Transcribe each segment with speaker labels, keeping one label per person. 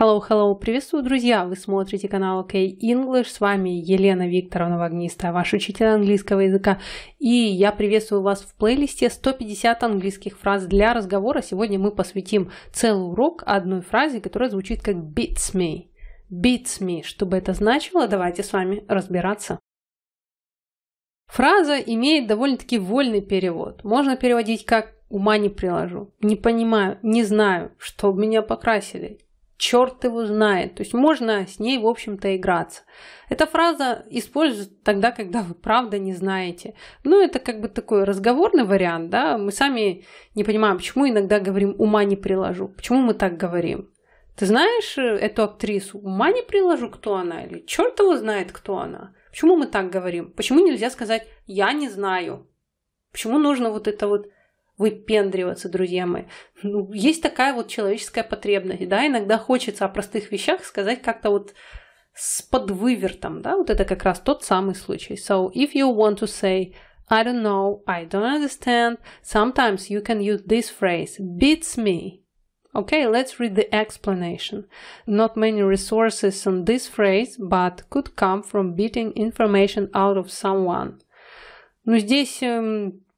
Speaker 1: Hello, hello, приветствую, друзья! Вы смотрите канал OK English, с вами Елена Викторовна Вагниста, ваш учитель английского языка, и я приветствую вас в плейлисте 150 английских фраз для разговора. Сегодня мы посвятим целый урок одной фразе, которая звучит как beats me. Beats me. Что бы это значило, давайте с вами разбираться. Фраза имеет довольно-таки вольный перевод. Можно переводить как «ума не приложу», «не понимаю», «не знаю», «что меня покрасили», черт его знает. То есть можно с ней, в общем-то, играться. Эта фраза используется тогда, когда вы правда не знаете. Ну, это как бы такой разговорный вариант, да. Мы сами не понимаем, почему иногда говорим «ума не приложу», почему мы так говорим. Ты знаешь э, эту актрису? Ума не приложу, кто она, или черт его знает, кто она. Почему мы так говорим? Почему нельзя сказать «я не знаю»? Почему нужно вот это вот выпендриваться, друзья мои. Ну, есть такая вот человеческая потребность, да, иногда хочется о простых вещах сказать как-то вот с подвывертом, да, вот это как раз тот самый случай. So, if you want to say I don't know, I don't understand, sometimes you can use this phrase beats me. Okay, let's read the explanation. Not many resources on this phrase, but could come from beating information out of someone. Ну, здесь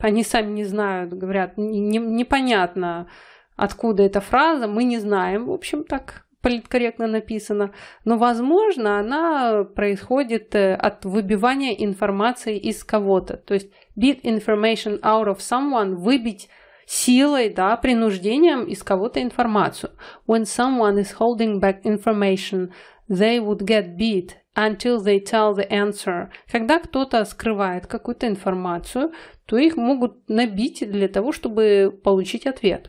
Speaker 1: они сами не знают, говорят, не, непонятно, откуда эта фраза, мы не знаем, в общем, так политкорректно написано, но, возможно, она происходит э, от выбивания информации из кого-то. То есть beat information out of someone, выбить силой, да, принуждением из кого-то информацию. When someone is holding back information, They would get beat until they tell the answer. Когда кто-то скрывает какую-то информацию, то их могут набить для того, чтобы получить ответ.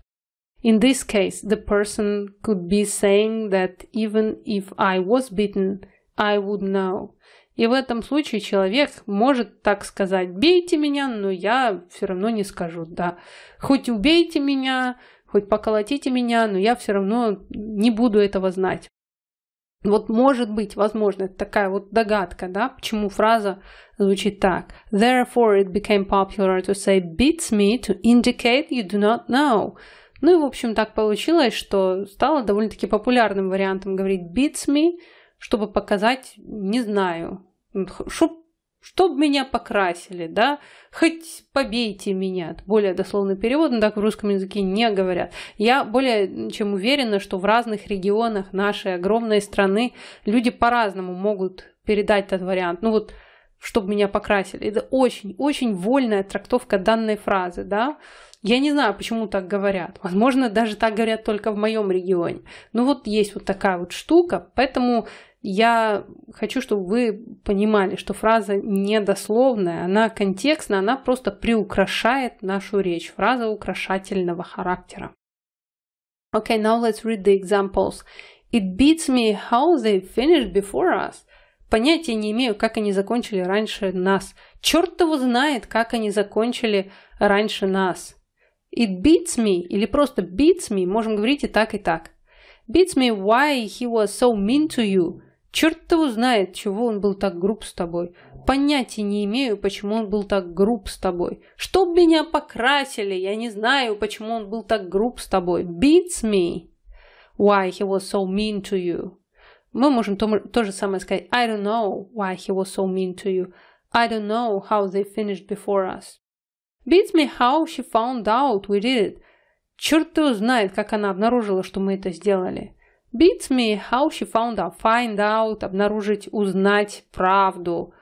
Speaker 1: In this case, the person could be saying that even if I was beaten, I would know. И в этом случае человек может так сказать, бейте меня, но я все равно не скажу, да. Хоть убейте меня, хоть поколотите меня, но я все равно не буду этого знать. Вот может быть, возможно, это такая вот догадка, да, почему фраза звучит так. Therefore it became popular to say beats me to indicate you do not know. Ну и, в общем, так получилось, что стало довольно-таки популярным вариантом говорить beats me, чтобы показать не знаю, чтобы Чтоб меня покрасили, да, хоть побейте меня. Более дословный перевод, но так в русском языке не говорят. Я более чем уверена, что в разных регионах нашей огромной страны люди по-разному могут передать этот вариант. Ну вот, чтобы меня покрасили. Это очень-очень вольная трактовка данной фразы, да. Я не знаю, почему так говорят. Возможно, даже так говорят только в моем регионе. Ну вот есть вот такая вот штука, поэтому я хочу, чтобы вы понимали, что фраза недословная, она контекстная, она просто приукрашает нашу речь. Фраза украшательного характера. Okay, now let's read the examples. It beats me how they finished before us. Понятия не имею, как они закончили раньше нас. Черт его знает, как они закончили раньше нас. It beats me или просто beats me, можем говорить и так, и так. Beats me why he was so mean to you. Черт-то узнает, чего он был так груб с тобой. Понятия не имею, почему он был так груб с тобой. Чтоб меня покрасили, я не знаю, почему он был так груб с тобой. Beats me. Why he was so mean to you. Мы можем то, то же самое сказать. I don't know why he was so mean to you. I don't know how they finished before us. Beats me how she found out we did it. Черт его знает, как она обнаружила, что мы это сделали. Beats me how she found out, find out, обнаружить, узнать правду.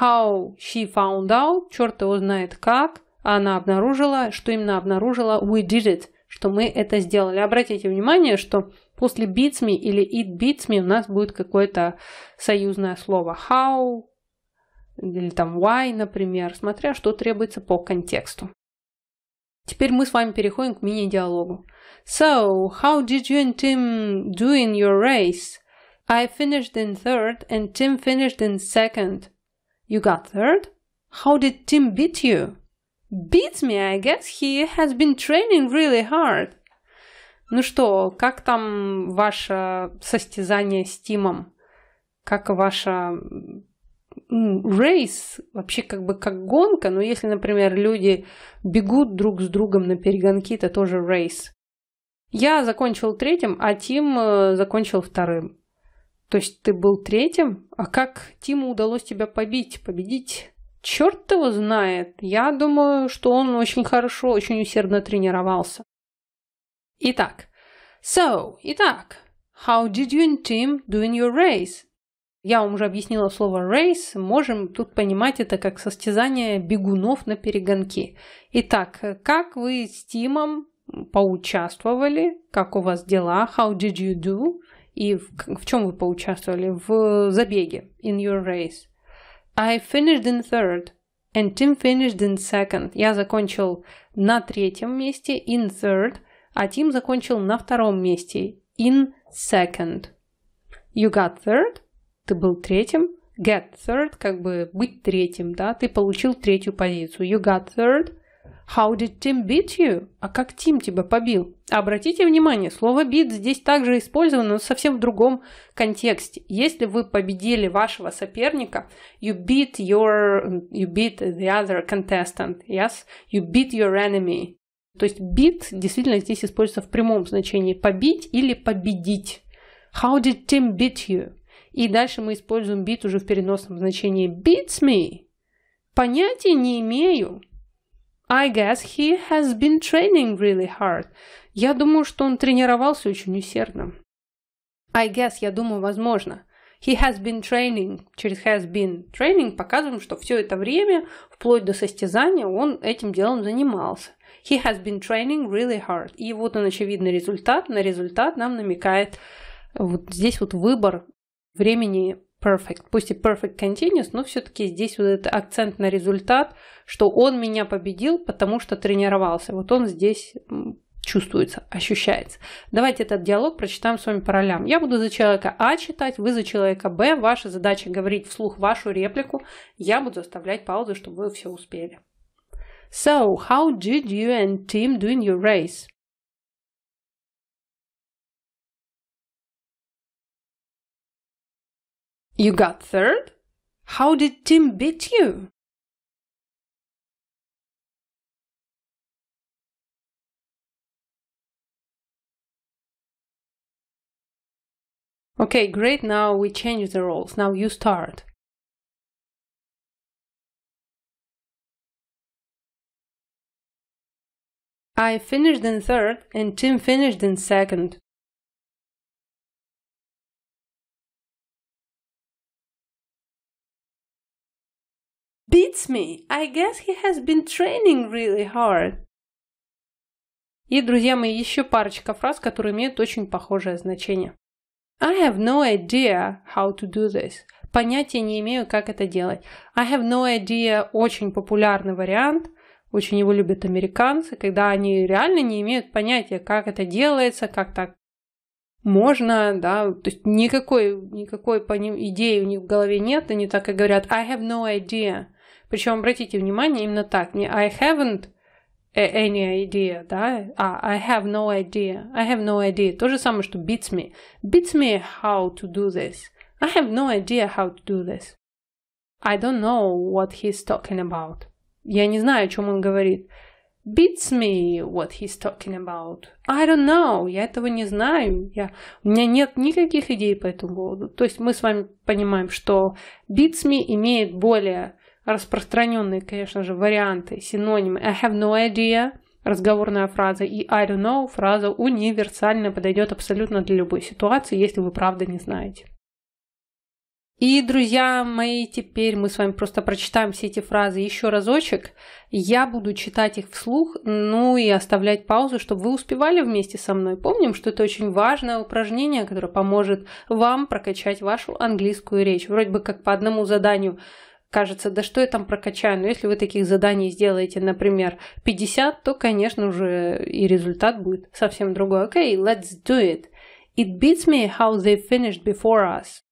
Speaker 1: How she found out, черт его знает как, она обнаружила, что именно обнаружила, we did it, что мы это сделали. Обратите внимание, что после beats me или it beats me у нас будет какое-то союзное слово how, или там why, например, смотря что требуется по контексту. Теперь мы с вами переходим к мини-диалогу. So, how did you and Tim do in your race? I finished in third and Tim finished in second. You got third? How did Tim beat you? Beats me, I guess he has been training really hard. Ну что, как там ваше состязание с Тимом? Как ваша рейс вообще как бы как гонка, но если, например, люди бегут друг с другом на перегонки, это тоже рейс. Я закончил третьим, а Тим э, закончил вторым. То есть ты был третьим, а как Тиму удалось тебя побить, победить? Черт его знает. Я думаю, что он очень хорошо, очень усердно тренировался. Итак. So, итак. How did you and Tim do in your race? Я вам уже объяснила слово race, можем тут понимать это как состязание бегунов на перегонки. Итак, как вы с Тимом поучаствовали, как у вас дела, how did you do, и в, в чем вы поучаствовали, в забеге, in your race. I finished in third, and Tim finished in second. Я закончил на третьем месте, in third, а Тим закончил на втором месте, in second. You got third? ты был третьим, get third, как бы быть третьим, да, ты получил третью позицию. You got third. How did Tim beat you? А как Тим тебя побил? Обратите внимание, слово beat здесь также использовано, но совсем в другом контексте. Если вы победили вашего соперника, you beat your, you beat the other contestant, yes? You beat your enemy. То есть beat действительно здесь используется в прямом значении побить или победить. How did Tim beat you? И дальше мы используем bit уже в переносном значении beats me. Понятия не имею. I guess he has been training really hard. Я думаю, что он тренировался очень усердно. I guess, я думаю, возможно. He has been training. Через has been training показываем, что все это время, вплоть до состязания, он этим делом занимался. He has been training really hard. И вот он очевидный результат. На результат нам намекает вот здесь вот выбор времени perfect, пусть и perfect continuous, но все-таки здесь вот этот акцент на результат, что он меня победил, потому что тренировался. Вот он здесь чувствуется, ощущается. Давайте этот диалог прочитаем с вами по ролям. Я буду за человека А читать, вы за человека Б. Ваша задача говорить вслух вашу реплику. Я буду оставлять паузы, чтобы вы все успели. So, how did
Speaker 2: you and team in your race? You got third? How did Tim beat you? Okay, great, now we change the roles. Now you start. I finished in third and Tim finished in second. beats me. I guess he has been training really hard.
Speaker 1: И, друзья мои, еще парочка фраз, которые имеют очень похожее значение. I have no idea how to do this. Понятия не имею, как это делать. I have no idea – очень популярный вариант. Очень его любят американцы, когда они реально не имеют понятия, как это делается, как так можно, да, то есть никакой, никакой по ним идеи у них в голове нет, они так и говорят I have no idea. Причем обратите внимание, именно так, не I haven't any idea, да, а I have no idea, I have no idea, то же самое, что beats me, beats me how to do this, I have no idea how to do this, I don't know what he's talking about, я не знаю, о чем он говорит, beats me what he's talking about. I don't know, я этого не знаю, я, у меня нет никаких идей по этому поводу. То есть мы с вами понимаем, что beats me имеет более распространенные, конечно же, варианты, синонимы I have no idea, разговорная фраза, и I don't know, фраза универсальная, подойдет абсолютно для любой ситуации, если вы правда не знаете. И, друзья мои, теперь мы с вами просто прочитаем все эти фразы еще разочек. Я буду читать их вслух, ну и оставлять паузу, чтобы вы успевали вместе со мной. Помним, что это очень важное упражнение, которое поможет вам прокачать вашу английскую речь. Вроде бы как по одному заданию кажется, да что я там прокачаю, но если вы таких заданий сделаете, например, 50, то, конечно же, и результат будет совсем другой. Окей, okay, let's do it. It
Speaker 2: beats me how they finished before us.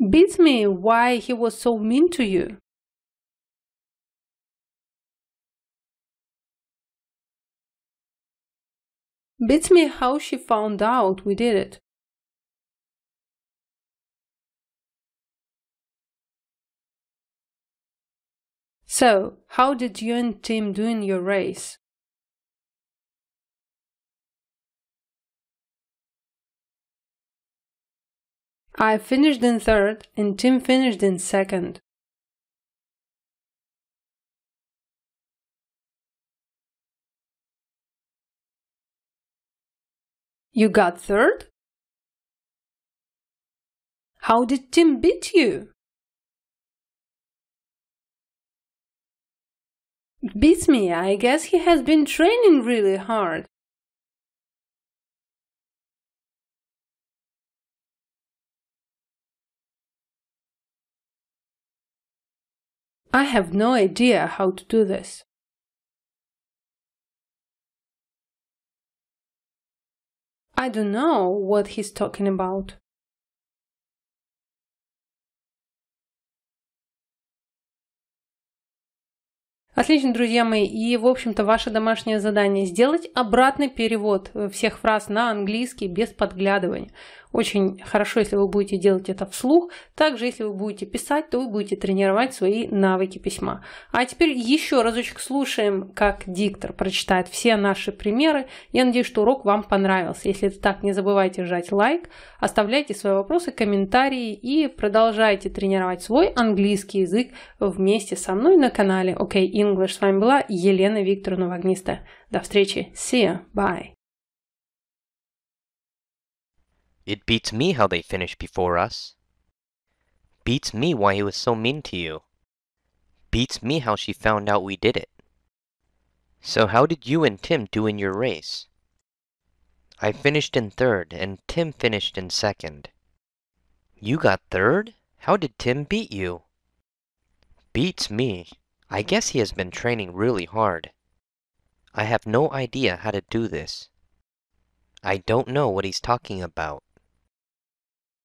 Speaker 2: Beats me why he was so mean to you. Beats me how she found out we did it. So, how did you and team do in your race? I finished in third and Tim finished in second. You got third? How did Tim beat you? Beats me, I guess he has been training really hard. I have no idea how to do this. I don't know what he's talking about. Отлично, друзья мои. И, в общем-то, ваше домашнее
Speaker 1: задание – сделать обратный перевод всех фраз на английский без подглядывания. Очень хорошо, если вы будете делать это вслух. Также, если вы будете писать, то вы будете тренировать свои навыки письма. А теперь еще разочек слушаем, как диктор прочитает все наши примеры. Я надеюсь, что урок вам понравился. Если это так, не забывайте жать лайк, оставляйте свои вопросы, комментарии и продолжайте тренировать свой английский язык вместе со мной на канале OK English. С вами была Елена Викторовна Вагниста.
Speaker 2: До встречи. See you. Bye. It beats me how they finished before us. Beats me why he was so mean to
Speaker 1: you. Beats me how she found out we did it. So how did you and Tim do in your race? I finished in third, and Tim finished in second. You got third? How did Tim beat you? Beats me. I guess he has been training really hard. I
Speaker 2: have no idea how to do this. I don't know what he's talking about.